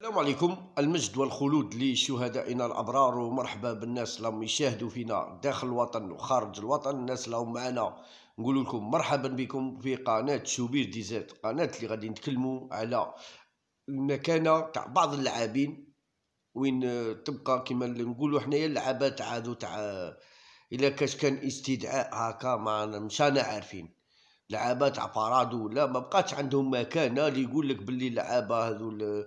السلام عليكم المجد والخلود لشهدائنا الابرار ومرحبا بالناس اللي راهم يشاهدوا فينا داخل الوطن وخارج الوطن الناس اللي راهم معنا نقول لكم مرحبا بكم في قناه شوبير ديزات قناه اللي غادي نتكلموا على المكانه تاع بعض اللاعبين وين تبقى كما نقولوا حنايا اللعابه عادوا تاع الا كاش كان استدعاء هكا ما مشانا عارفين لعابه تاع لا ما بقاتش عندهم مكانه اللي يقول لك باللي اللعابه هذو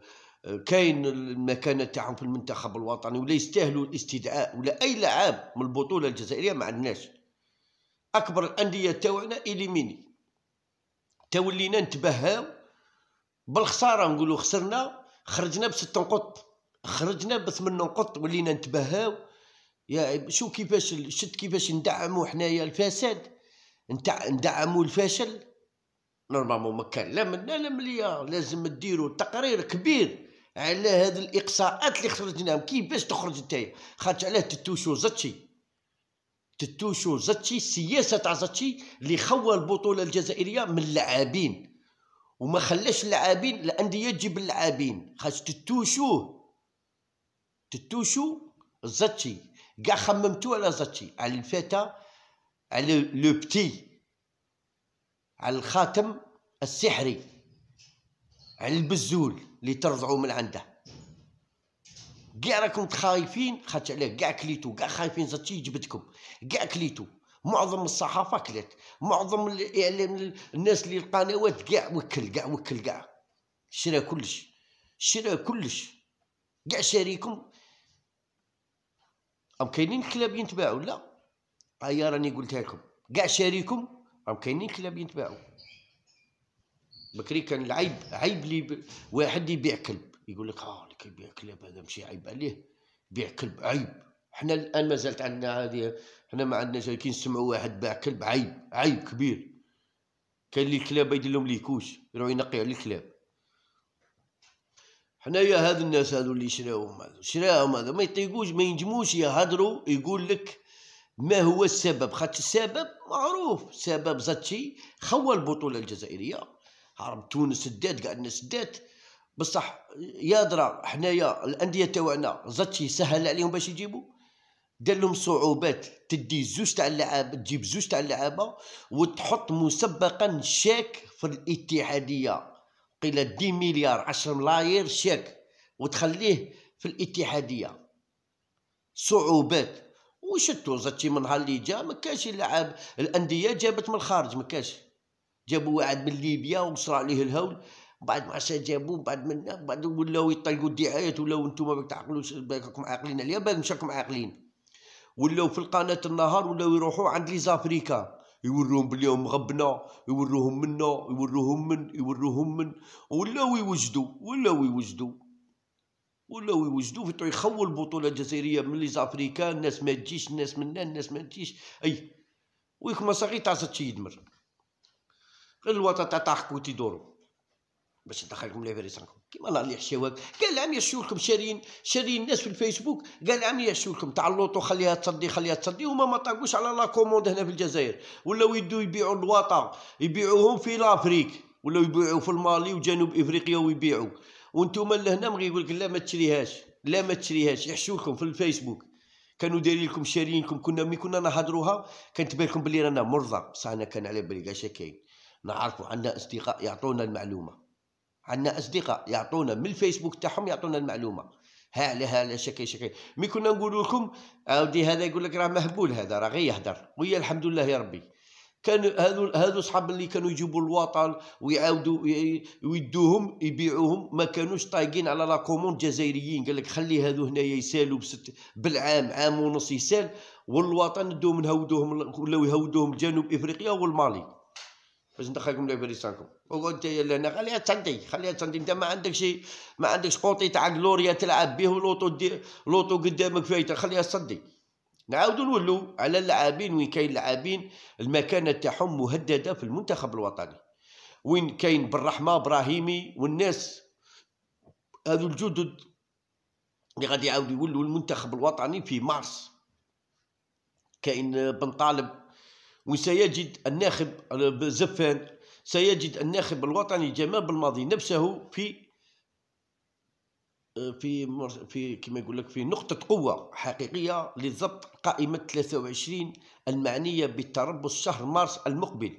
كاين المكانه تاعهم في المنتخب الوطني ولا يستاهلوا الاستدعاء ولا اي لعاب من البطوله الجزائريه ما عندناش اكبر الانديه تاعنا اليميني تولينا نتبهاو بالخساره نقولوا خسرنا خرجنا بست نقط خرجنا بثمان نقط ولينا نتبهاو يا شو كيفاش شت كيفاش ندعموا حنايا الفساد نتاع ندعموا الفشل نورمالمون ما كان لا منا لا مليا لازم تديروا تقرير كبير على هاد الاقصاءات اللي خرجناهم كيفاش تخرج نتايا خرج علاه تتوشو زاتشي تتوشو زاتشي السياسه تاع زاتشي اللي خوى البطوله الجزائريه من اللاعبين وما خلاش اللاعبين الانديه تجيب اللاعبين خرج تتوشوه تتوشو زاتشي كاع خممتو على زاتشي على الفتى على لو بتي على الخاتم السحري على البزول اللي ترضعوا من عنده كاع راكم خايفين خاطر عليه كاع كليتو كاع خايفين زاتي يجبدكم كاع كليتو معظم الصحافه كلت معظم الاعلام الناس اللي القنوات كاع وكل كاع وكل كاع شرا كلش شرا كلش كاع شاريكم راهم كاينين كلاب ينتباعوا لا هيا راني قلتها لكم كاع شاريكم راهم كاينين كلاب ينتباعوا بكري كان العيب عيب لي ب... واحد يبيع كلب يقول لك اه اللي كيبيع كلب هذا ماشي عيب عليه بيع كلب عيب حنا الان مازالت عندنا هذه حنا ما عندناش كي نسمعوا واحد باع كلب عيب عيب كبير كاين اللي الكلاب يدير لهم ليكوش يروح ينقي على الكلاب حنايا هاد الناس هادو اللي شراوهم هادو شراهم هادو ما يطيقوش ما ينجموش يهضروا يقول لك ما هو السبب خاطر السبب معروف سبب زاتشي خوى البطوله الجزائريه هرب تونس سدات قعدنا سدات بصح يا درا حنايا الانديه تاعنا زاتشي سهل عليهم باش يجيبوا دار لهم صعوبات تدي زوج تاع اللعابه تجيب زوج تاع اللعابه وتحط مسبقا شيك في الاتحاديه قيل دي مليار 10 ملاير شيك وتخليه في الاتحاديه صعوبات وشتو زاتشي من نهار اللي جا ما كانش اللعاب الانديه جابت من الخارج ما كانش جابوا واحد من ليبيا وصرى عليه الهول بعد ما جابوه بعد منا بعد ولاو يطيقوا الدعايات ولاو انتم ما تعقلوش راكم عاقلين عليا بعد مش عاقلين ولاو في القناه النهار ولاو يروحوا عند لي زافريكا يوروهم بلي هم غبنا يوروهم منا يوروهم من يوروهم من ولاو يوجدوا ولاو يوجدوا ولاو يوجدوا فتو يخول البطوله الجزائريه من لي زافريكا الناس ما تجيش الناس منا الناس ما تجيش اي ويكما صغير تعصت شي يدمر الوطا تاع تحقوا تيدوروا باش ندخلكم لافيريس راكم كيما الله اللي يحشاوك قال العام لكم شاريين شاريين الناس في الفيسبوك قال العام لكم تاع اللوطو خليها تصدي خليها تصدي وما ما طاقوش على لا كوموند هنا في الجزائر ولاو يدو يبيعوا الوطا يبيعوهم في لافريك ولاو يبيعوا في المالي وجنوب افريقيا ويبيعوا وانتم لهنا مغي يقول لك لا ما تشريهاش لا ما تشريهاش يحشولكم في الفيسبوك كانوا دايرين لكم شاريينكم كنا مي كنا نهضروها كانت بالكم بلي رانا مرضى بصح انا كان على بالي كاع كاين نعرفوا عندنا اصدقاء يعطونا المعلومه عندنا اصدقاء يعطونا من الفيسبوك تاعهم يعطونا المعلومه ها ها لا شكي شكي مي كنا نقول لكم عاودي هذا يقول لك راه مهبول هذا راه غير يهدر ويا الحمد لله يا ربي كان هذو هذو صحاب اللي كانوا يجيبوا الوطن ويعاودوا ويدوهم يبيعوهم ما كانوش طايقين على لا كوموند جزائريين قال لك خلي هذو هنايا يسالوا بست بالعام عام ونص يسال والوطن ندوهم نهودوهم ولاو يهودوهم جنوب افريقيا والمالي باش ندخلكم لبريسانكم وقلت انت لهنا خليها تصدي خليها تصدي انت ما عندك شي ما عندكش قوطي تاع جلوريا تلعب به ولوطو دي لوطو قدامك فايته خليها تصدي نعاودوا نولوا على اللاعبين وين كاين لاعبين المكانه تاعهم مهدده في المنتخب الوطني وين كاين بالرحمه ابراهيمي والناس هذو الجدد اللي غادي يعاودوا يولوا المنتخب الوطني في مارس كاين بن طالب وسيجد الناخب زفان سيجد الناخب الوطني جمال بالماضي نفسه في في في كما يقول لك في نقطة قوة حقيقية لضبط قائمة 23 المعنية بالتربص شهر مارس المقبل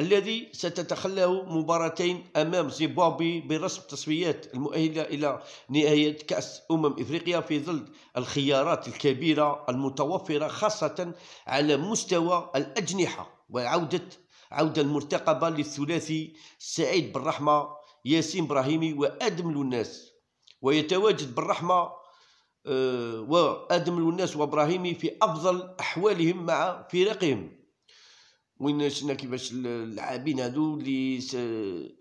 الذي ستتخلاه مباراتين أمام زيمبابوي برسم تصفيات المؤهلة إلى نهاية كأس أمم إفريقيا في ظل الخيارات الكبيرة المتوفرة خاصة على مستوى الأجنحة وعودة عودة مرتقبة للثلاثي سعيد بالرحمة ياسين ابراهيمي وآدم الناس ويتواجد بالرحمة آه، وآدم الناس وإبراهيمي في أفضل أحوالهم مع فرقهم وين شفنا كيفاش اللاعبين هادو اللي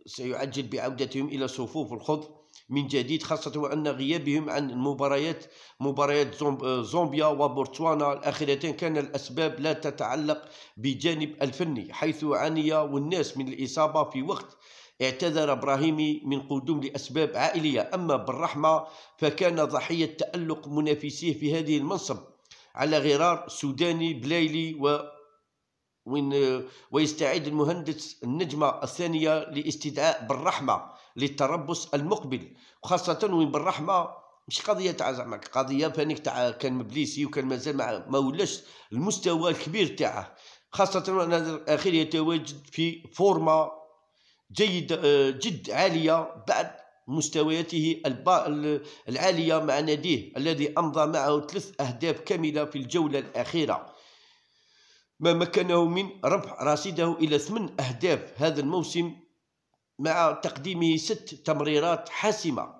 سيعجل بعودتهم الى صفوف الخضر من جديد خاصة وأن غيابهم عن المباريات مباريات زومبيا وبورتسوانا الأخيرتين كان الأسباب لا تتعلق بجانب الفني حيث عانيا والناس من الإصابة في وقت اعتذر ابراهيمي من قدوم لاسباب عائليه اما بالرحمه فكان ضحيه تالق منافسيه في هذه المنصب على غرار سوداني بلايلي و وين ويستعد المهندس النجمة الثانية لاستدعاء بالرحمة للتربص المقبل وخاصة وين بالرحمة مش قضية تاع زعما قضية فانيك تاع كان مبليسي وكان مازال ما, ما ولاش المستوى الكبير تاعه خاصة وأن الأخير يتواجد في فورما جيد آه، جد عالية بعد مستوياته العالية مع ناديه الذي أمضى معه ثلاث أهداف كاملة في الجولة الأخيرة ما مكنه من ربح رصيده إلى ثمن أهداف هذا الموسم مع تقديمه ست تمريرات حاسمة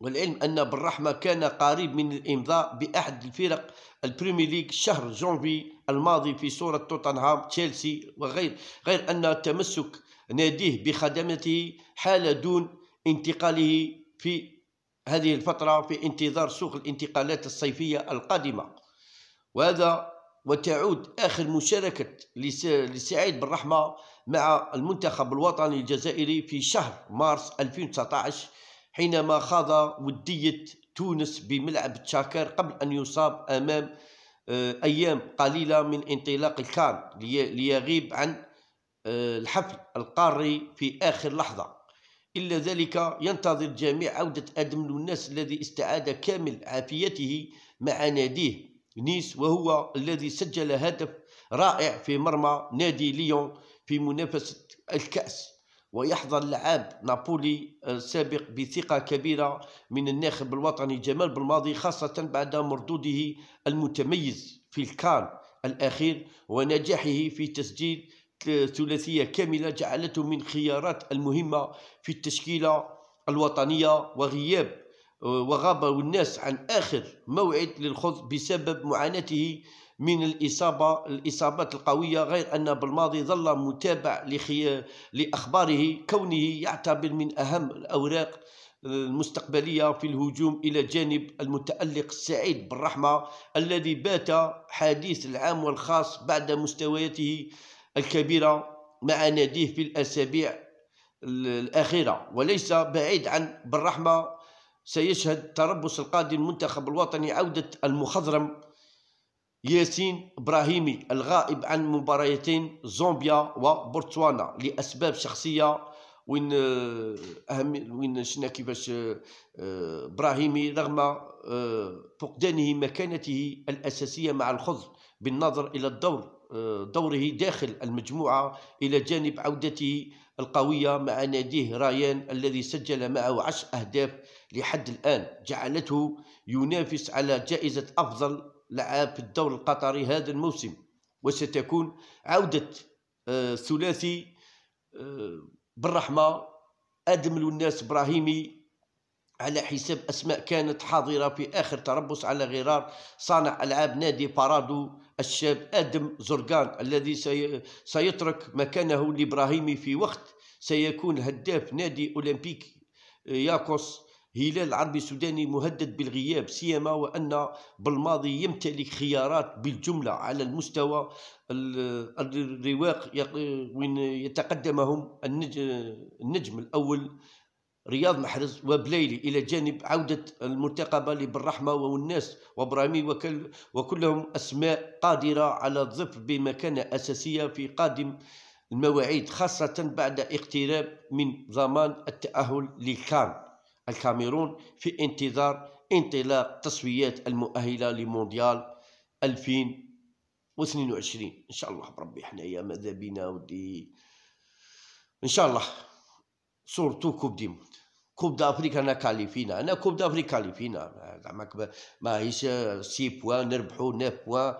والعلم أن بالرحمة كان قريب من الإمضاء بأحد الفرق البريمير ليج شهر جونفي الماضي في صورة توتنهام تشيلسي وغير غير أن تمسك ناديه بخدمته حال دون انتقاله في هذه الفترة في انتظار سوق الانتقالات الصيفية القادمة وهذا وتعود آخر مشاركة لسعيد بالرحمة مع المنتخب الوطني الجزائري في شهر مارس 2019 حينما خاض ودية تونس بملعب تشاكر قبل أن يصاب أمام آه، أيام قليلة من انطلاق الكان ليغيب عن آه، الحفل القاري في آخر لحظة إلا ذلك ينتظر الجميع عودة أدم الناس الذي استعاد كامل عافيته مع ناديه نيس وهو الذي سجل هدف رائع في مرمى نادي ليون في منافسة الكأس ويحظى اللعاب نابولي السابق بثقة كبيرة من الناخب الوطني جمال بالماضي خاصة بعد مردوده المتميز في الكان الأخير ونجاحه في تسجيل ثلاثية كاملة جعلته من خيارات المهمة في التشكيلة الوطنية وغياب وغاب الناس عن آخر موعد للخوض بسبب معاناته من الإصابة الإصابات القوية غير أن بالماضي ظل متابع لخي... لأخباره كونه يعتبر من أهم الأوراق المستقبلية في الهجوم إلى جانب المتألق السعيد بالرحمة الذي بات حديث العام والخاص بعد مستوياته الكبيرة مع ناديه في الأسابيع الأخيرة وليس بعيد عن بالرحمة سيشهد تربص القادم المنتخب الوطني عودة المخضرم ياسين إبراهيمي الغائب عن مباريتين زومبيا وبورتسوانا لأسباب شخصية وين آه، أهم وين شنا كيفاش آه، إبراهيمي رغم آه، فقدانه مكانته الأساسية مع الخضر بالنظر إلى الدور دوره داخل المجموعة إلى جانب عودته القوية مع ناديه رايان الذي سجل معه عشر أهداف لحد الآن جعلته ينافس على جائزة أفضل لعاب في الدوري القطري هذا الموسم وستكون عودة آه، ثلاثي آه، بالرحمة آدم الناس إبراهيمي على حساب أسماء كانت حاضرة في آخر تربص على غرار صانع ألعاب نادي بارادو الشاب آدم زرقان الذي سيترك مكانه لإبراهيمي في وقت سيكون هداف نادي أولمبيك آه، ياكوس هلال العربي السوداني مهدد بالغياب سيما وأن بالماضي يمتلك خيارات بالجملة على المستوى الرواق وين يتقدمهم النجم الأول رياض محرز وبليلي الى جانب عوده المرتقبه لبالرحمه والناس وابراهيم وكل وكلهم اسماء قادره على الظفر بمكانه اساسيه في قادم المواعيد خاصه بعد اقتراب من ضمان التاهل لكان الكاميرون في انتظار انطلاق تصفيات المؤهله لمونديال 2022 ان شاء الله بربي حنايا ماذا بينا ودي ان شاء الله سورتو كوب دي موند كوب دافريكا انا كاليفينا انا كوب دافريكا كاليفينا زعما ماهيش سي بوا نربحو نيف بوا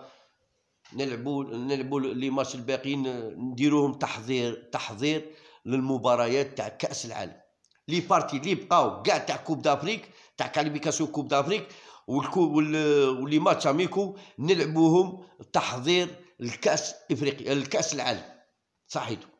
نلعبو نلعبو لي ماتش الباقيين نديروهم تحضير تحضير للمباريات تاع كاس العالم لي بارتي لي بقاو كاع تاع كوب دافريك تاع كاليفيكاسيون كوب دافريك واللي ماتش اميكو نلعبوهم تحضير الكاس افريقيا الكاس العالم صحيتو